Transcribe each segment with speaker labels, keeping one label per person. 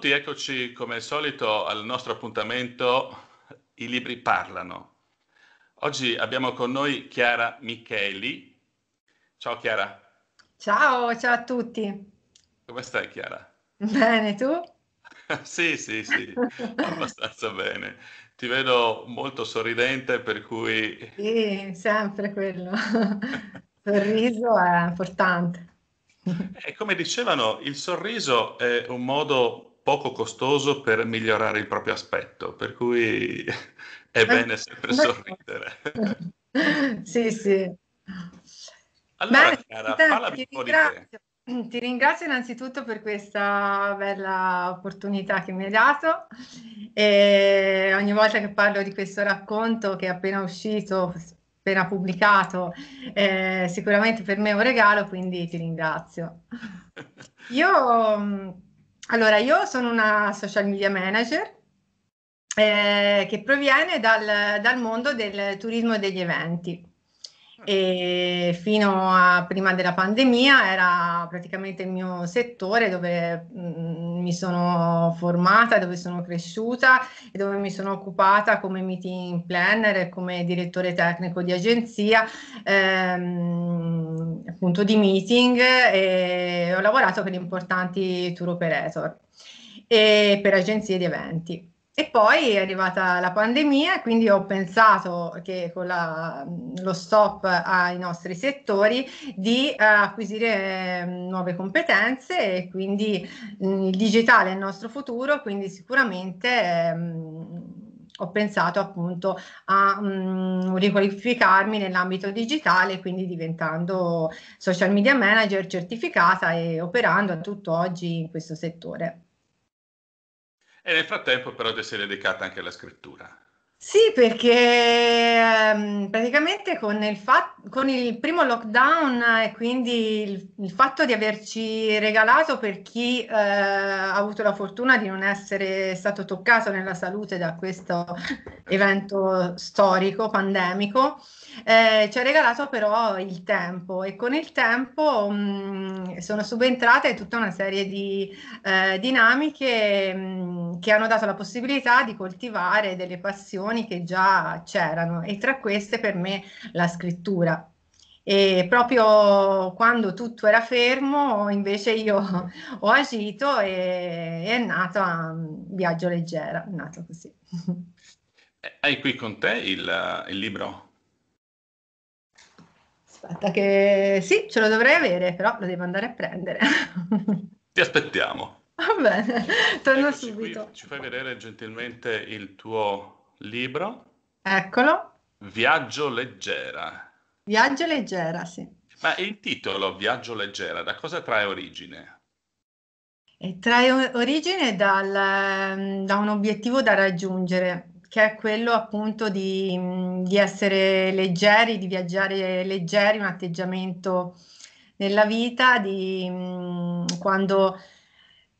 Speaker 1: tutti, eccoci come al solito al nostro appuntamento I libri parlano. Oggi abbiamo con noi Chiara Micheli. Ciao Chiara.
Speaker 2: Ciao, ciao a tutti.
Speaker 1: Come stai Chiara?
Speaker 2: Bene, tu?
Speaker 1: sì, sì, sì, abbastanza bene. Ti vedo molto sorridente, per cui...
Speaker 2: Sì, sempre quello. il Sorriso è importante.
Speaker 1: E come dicevano, il sorriso è un modo poco costoso per migliorare il proprio aspetto, per cui è bene sempre sorridere.
Speaker 2: sì, sì. Allora, Beh, Chiara, parlami un po' di te. Ti ringrazio innanzitutto per questa bella opportunità che mi hai dato. E ogni volta che parlo di questo racconto che è appena uscito, appena pubblicato, eh, sicuramente per me è un regalo, quindi ti ringrazio. Io mm, allora, io sono una social media manager eh, che proviene dal, dal, mondo del turismo e degli eventi. E fino a prima della pandemia era praticamente il mio settore dove mh, mm, mi sono formata, dove sono cresciuta e dove mi sono occupata come meeting planner e come direttore tecnico di agenzia, ehm, appunto di meeting e ho lavorato per importanti tour operator e per agenzie di eventi. E poi è arrivata la pandemia, quindi ho pensato che con la, lo stop ai nostri settori di eh, acquisire ehm, nuove competenze e quindi mm, il digitale è il nostro futuro, quindi sicuramente ehm, ho pensato appunto a mh, mm, riqualificarmi nell'ambito digitale, quindi diventando social media manager certificata e operando a tutt'oggi in questo settore
Speaker 1: e nel frattempo però ti sei dedicata anche alla scrittura.
Speaker 2: Sì, perché ehm, praticamente con il, con il, primo lockdown eh, e quindi il, il, fatto di averci regalato per chi eh, ha avuto la fortuna di non essere stato toccato nella salute da questo evento storico, pandemico, eh, ci ha regalato però il tempo e con il tempo mh, mm, sono subentrate tutta una serie di eh, dinamiche mh, mm, che hanno dato la possibilità di coltivare delle passioni passioni che già c'erano e tra queste per me la scrittura. E proprio quando tutto era fermo, invece io ho agito e è nato un viaggio Leggera, è nato così.
Speaker 1: Eh, hai qui con te il, il libro?
Speaker 2: Aspetta che sì, ce lo dovrei avere, però lo devo andare a prendere.
Speaker 1: Ti aspettiamo.
Speaker 2: Va bene, torno ecco, subito. Qui, ci
Speaker 1: fai vedere gentilmente il tuo libro.
Speaker 2: Eccolo.
Speaker 1: Viaggio leggera.
Speaker 2: Viaggio leggera, sì.
Speaker 1: Ma il titolo Viaggio leggera da cosa trae origine?
Speaker 2: E trae origine dal, ehm, da un obiettivo da raggiungere, che è quello appunto di, mm, di, essere leggeri, di viaggiare leggeri, un atteggiamento nella vita, di mm, quando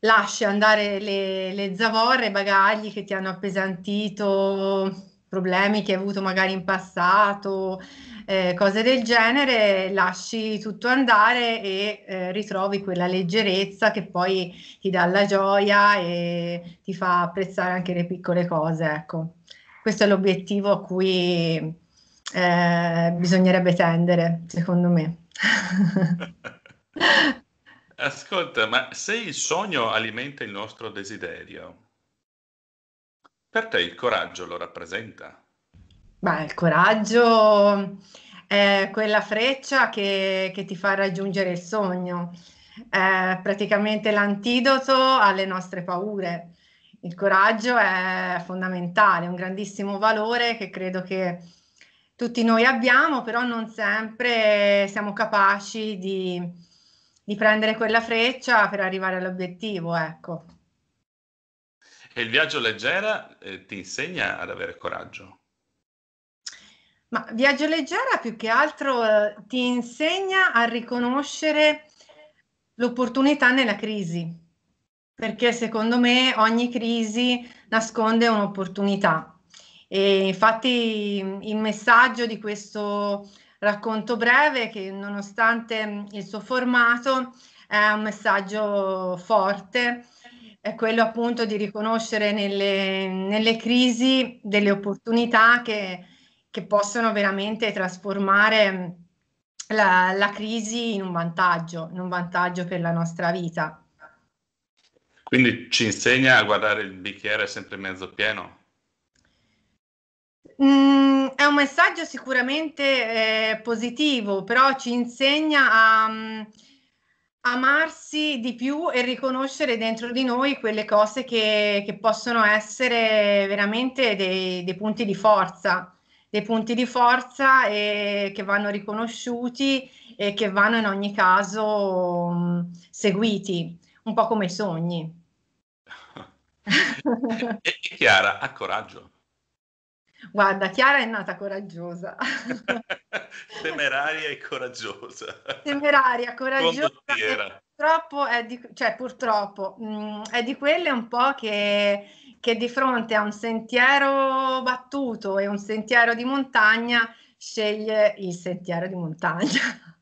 Speaker 2: lasci andare le, le zavorre, i bagagli che ti hanno appesantito, problemi che hai avuto magari in passato, eh, cose del genere, lasci tutto andare e eh, ritrovi quella leggerezza che poi ti dà la gioia e ti fa apprezzare anche le piccole cose. Ecco. Questo è l'obiettivo a cui eh, bisognerebbe tendere, secondo me.
Speaker 1: Ascolta, ma se il sogno alimenta il nostro desiderio, per te il coraggio lo rappresenta?
Speaker 2: Beh, il coraggio è quella freccia che, che ti fa raggiungere il sogno, è praticamente l'antidoto alle nostre paure. Il coraggio è fondamentale, un grandissimo valore che credo che tutti noi abbiamo, però non sempre siamo capaci di di prendere quella freccia per arrivare all'obiettivo, ecco.
Speaker 1: E il viaggio leggera eh, ti insegna ad avere coraggio?
Speaker 2: Ma viaggio leggera più che altro eh, ti insegna a riconoscere l'opportunità nella crisi, perché secondo me ogni crisi nasconde un'opportunità. E infatti mm, il messaggio di questo racconto breve che nonostante mm, il suo formato è un messaggio forte, è quello appunto di riconoscere nelle, nelle crisi delle opportunità che, che possono veramente trasformare mm, la, la, crisi in un vantaggio, in un vantaggio per la nostra vita.
Speaker 1: Quindi ci insegna a guardare il bicchiere sempre mezzo pieno?
Speaker 2: Mm, è un messaggio sicuramente eh, positivo, però ci insegna a um, amarsi di più e riconoscere dentro di noi quelle cose che, che possono essere veramente dei, dei, punti di forza, dei punti di forza eh, che vanno riconosciuti e che vanno in ogni caso um, seguiti, un po' come i sogni.
Speaker 1: e Chiara ha coraggio.
Speaker 2: Guarda, Chiara è nata coraggiosa.
Speaker 1: Temeraria e coraggiosa.
Speaker 2: Temeraria, coraggiosa. Purtroppo, è di, cioè, purtroppo mh, mm, è di quelle un po' che, che di fronte a un sentiero battuto e un sentiero di montagna sceglie il sentiero di montagna.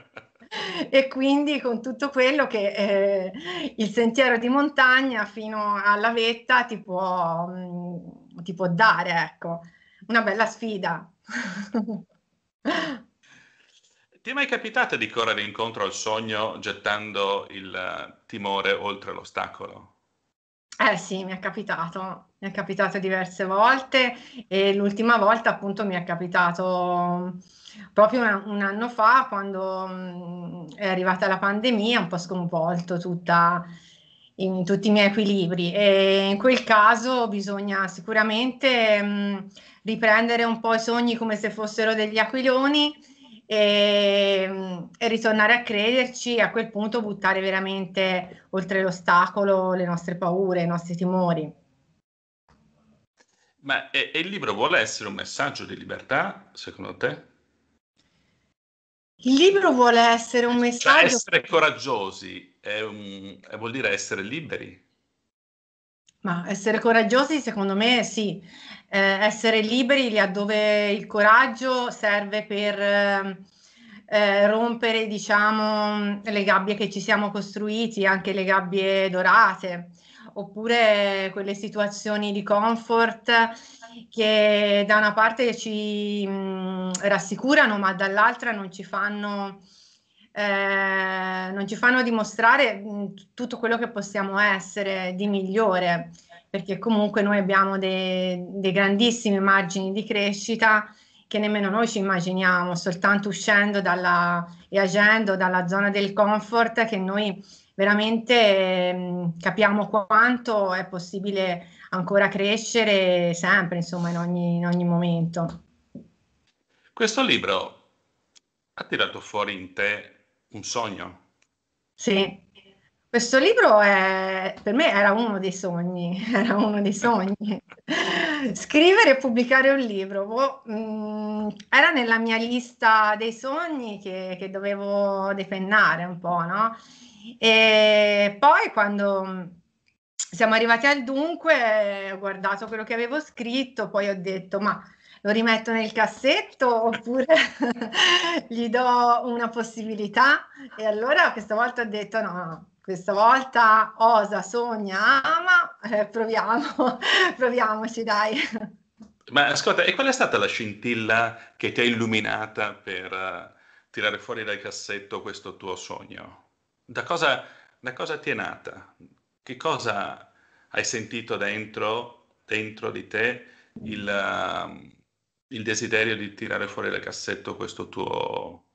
Speaker 2: e quindi con tutto quello che eh, il sentiero di montagna fino alla vetta ti può... Mh, mm, ti può dare, ecco, una bella sfida.
Speaker 1: Ti è mai capitato di correre incontro al sogno gettando il eh, timore oltre l'ostacolo?
Speaker 2: Eh sì, mi è capitato, mi è capitato diverse volte e l'ultima volta appunto mi è capitato mm, proprio una, un anno fa quando mm, è arrivata la pandemia, un po' sconvolto tutta in tutti i miei equilibri e in quel caso bisogna sicuramente mh, mm, riprendere un po' i sogni come se fossero degli aquiloni e, mh, mm, e ritornare a crederci e a quel punto buttare veramente oltre l'ostacolo le nostre paure, i nostri timori.
Speaker 1: Ma e, e il libro vuole essere un messaggio di libertà, secondo te?
Speaker 2: Il libro vuole essere un messaggio. Cioè essere
Speaker 1: coraggiosi è un, è, vuol dire essere liberi.
Speaker 2: Ma essere coraggiosi, secondo me, sì. Eh, essere liberi dove il coraggio serve per eh, rompere, diciamo, le gabbie che ci siamo costruiti, anche le gabbie dorate oppure quelle situazioni di comfort che da una parte ci mh, mm, rassicurano ma dall'altra non ci fanno, eh, non ci fanno dimostrare mh, mm, tutto quello che possiamo essere di migliore perché comunque noi abbiamo dei, dei grandissimi margini di crescita che nemmeno noi ci immaginiamo, soltanto uscendo dalla, e agendo dalla zona del comfort che noi veramente mh, capiamo quanto è possibile ancora crescere sempre, insomma, in ogni, in ogni momento.
Speaker 1: Questo libro ha tirato fuori in te un sogno?
Speaker 2: Sì, questo libro è, per me era uno dei sogni, era uno dei sogni. Scrivere e pubblicare un libro boh, mh, era nella mia lista dei sogni che, che dovevo depennare un po', no? E poi quando mm, siamo arrivati al dunque, ho guardato quello che avevo scritto, poi ho detto ma lo rimetto nel cassetto oppure gli do una possibilità e allora questa volta ho detto no, no questa volta osa, sogna, ama, eh, proviamo, proviamoci dai.
Speaker 1: Ma ascolta, e qual è stata la scintilla che ti ha illuminata per uh, tirare fuori dal cassetto questo tuo sogno? da cosa, da cosa ti è nata? Che cosa hai sentito dentro, dentro di te il, ehm, il desiderio di tirare fuori dal cassetto questo tuo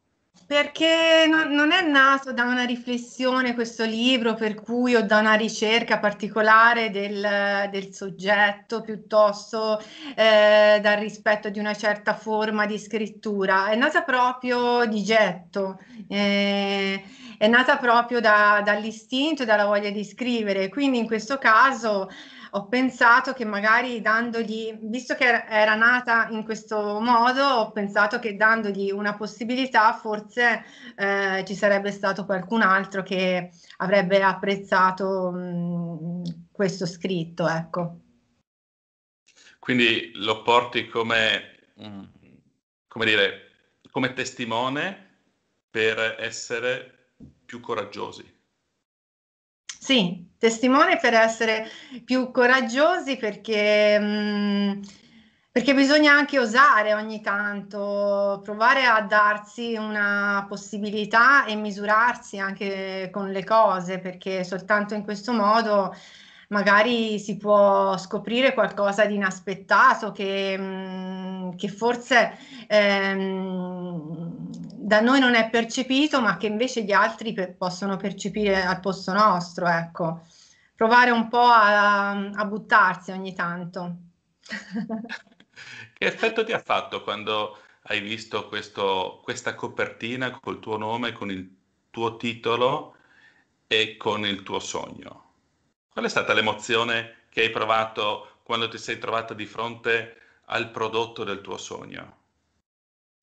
Speaker 2: perché non, è nato da una riflessione questo libro, per cui o da una ricerca particolare del, del soggetto, piuttosto eh, dal rispetto di una certa forma di scrittura, è nata proprio di getto, eh, è nata proprio da, dall'istinto e dalla voglia di scrivere. Quindi in questo caso ho pensato che magari dandogli, visto che era nata in questo modo, ho pensato che dandogli una possibilità forse eh, ci sarebbe stato qualcun altro che avrebbe apprezzato mh, mm, questo scritto, ecco.
Speaker 1: Quindi lo porti come, mm, come, dire, come testimone per essere più coraggiosi.
Speaker 2: Sì, testimone per essere più coraggiosi perché, mh, mm, perché bisogna anche osare ogni tanto, provare a darsi una possibilità e misurarsi anche con le cose perché soltanto in questo modo magari si può scoprire qualcosa di inaspettato che, mm, che forse ehm, da noi non è percepito, ma che invece gli altri per, possono percepire al posto nostro, ecco. Provare un po' a, a buttarsi ogni tanto. che
Speaker 1: effetto ti ha fatto quando hai visto questo, questa copertina col tuo nome, con il tuo titolo e con il tuo sogno? Qual è stata l'emozione che hai provato quando ti sei trovata di fronte al prodotto del tuo sogno?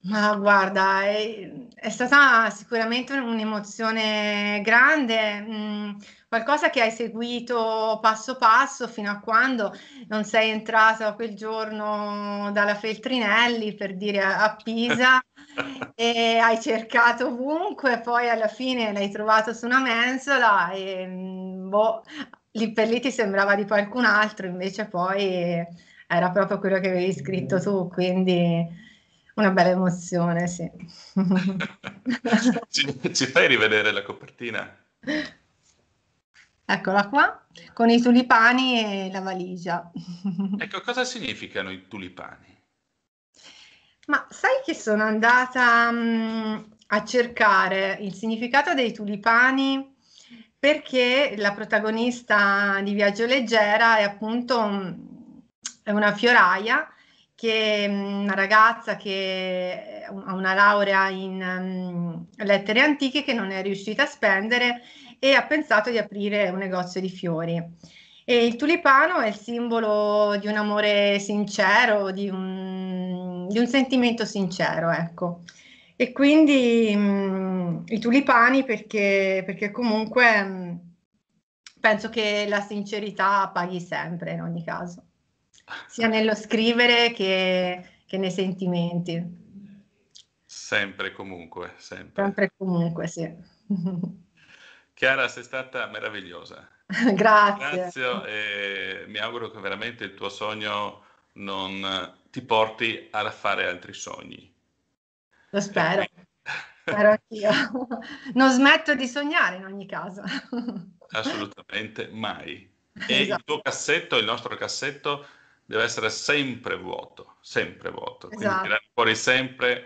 Speaker 2: Ma guarda, è, è stata sicuramente un'emozione grande, mh, mm, qualcosa che hai seguito passo passo fino a quando non sei entrata quel giorno dalla Feltrinelli per dire a, a Pisa e hai cercato ovunque, poi alla fine l'hai trovato su una mensola e mh, mm, boh, lì per lì ti sembrava di qualcun altro, invece poi era proprio quello che avevi scritto tu, quindi una bella emozione, sì.
Speaker 1: ci, ci fai rivedere la copertina?
Speaker 2: Eccola qua, con i tulipani e la valigia.
Speaker 1: ecco, cosa significano i tulipani?
Speaker 2: Ma sai che sono andata mh, mm, a cercare il significato dei tulipani perché la protagonista di Viaggio Leggera è appunto mm, è una fioraia che mm, una ragazza che eh, ha una laurea in mm, lettere antiche che non è riuscita a spendere e ha pensato di aprire un negozio di fiori. E il tulipano è il simbolo di un amore sincero, di un, di un sentimento sincero, ecco. E quindi mh, mm, i tulipani perché, perché comunque mh, penso che la sincerità paghi sempre in ogni caso sia nello scrivere che, che nei sentimenti.
Speaker 1: Sempre comunque, sempre.
Speaker 2: Sempre comunque, sì.
Speaker 1: Chiara, sei stata meravigliosa.
Speaker 2: Grazie.
Speaker 1: Grazie e mi auguro che veramente il tuo sogno non ti porti a fare altri sogni.
Speaker 2: Lo spero. Spero anch'io. Non smetto di sognare in ogni caso.
Speaker 1: Assolutamente mai. E esatto. il tuo cassetto, il nostro cassetto deve essere sempre vuoto, sempre vuoto. Quindi esatto. tirare fuori sempre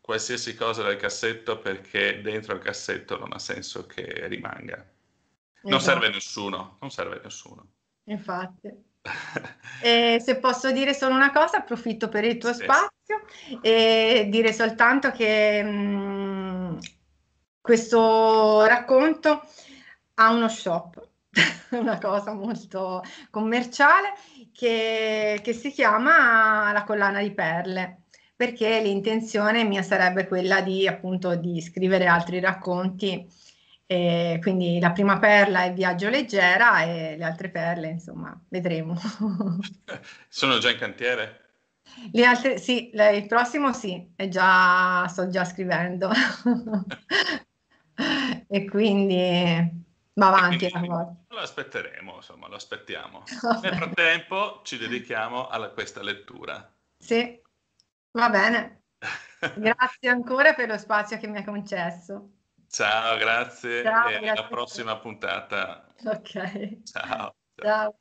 Speaker 1: qualsiasi cosa dal cassetto perché dentro il cassetto non ha senso che rimanga. Esatto. Non serve a nessuno, non serve a nessuno.
Speaker 2: Infatti. eh, se posso dire solo una cosa, approfitto per il tuo sì. spazio e dire soltanto che mh, mm, questo racconto ha uno shop una cosa molto commerciale, che, che si chiama la collana di perle perché l'intenzione mia sarebbe quella di appunto di scrivere altri racconti e quindi la prima perla è Viaggio leggera e le altre perle insomma vedremo
Speaker 1: sono già in cantiere?
Speaker 2: Le altre, sì, le, il prossimo sì, è già, sto già scrivendo e quindi Va avanti.
Speaker 1: Lo aspetteremo, insomma, lo aspettiamo. Nel frattempo ci dedichiamo a questa lettura.
Speaker 2: Sì, va bene. grazie ancora per lo spazio che mi hai concesso.
Speaker 1: Ciao, grazie. Ciao, e grazie alla prossima puntata.
Speaker 2: Ok. Ciao. Ciao. Ciao.